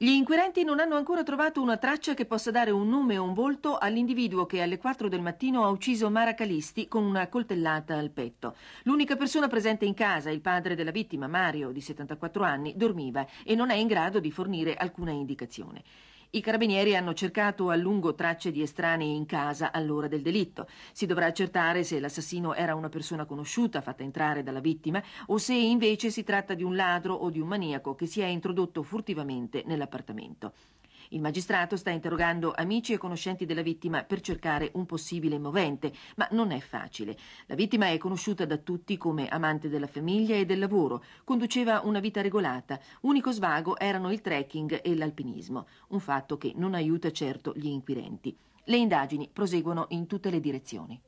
Gli inquirenti non hanno ancora trovato una traccia che possa dare un nome o un volto all'individuo che alle 4 del mattino ha ucciso Mara Calisti con una coltellata al petto. L'unica persona presente in casa, il padre della vittima, Mario, di 74 anni, dormiva e non è in grado di fornire alcuna indicazione. I carabinieri hanno cercato a lungo tracce di estranei in casa all'ora del delitto. Si dovrà accertare se l'assassino era una persona conosciuta fatta entrare dalla vittima o se invece si tratta di un ladro o di un maniaco che si è introdotto furtivamente nell'appartamento. Il magistrato sta interrogando amici e conoscenti della vittima per cercare un possibile movente, ma non è facile. La vittima è conosciuta da tutti come amante della famiglia e del lavoro, conduceva una vita regolata, unico svago erano il trekking e l'alpinismo, un fatto che non aiuta certo gli inquirenti. Le indagini proseguono in tutte le direzioni.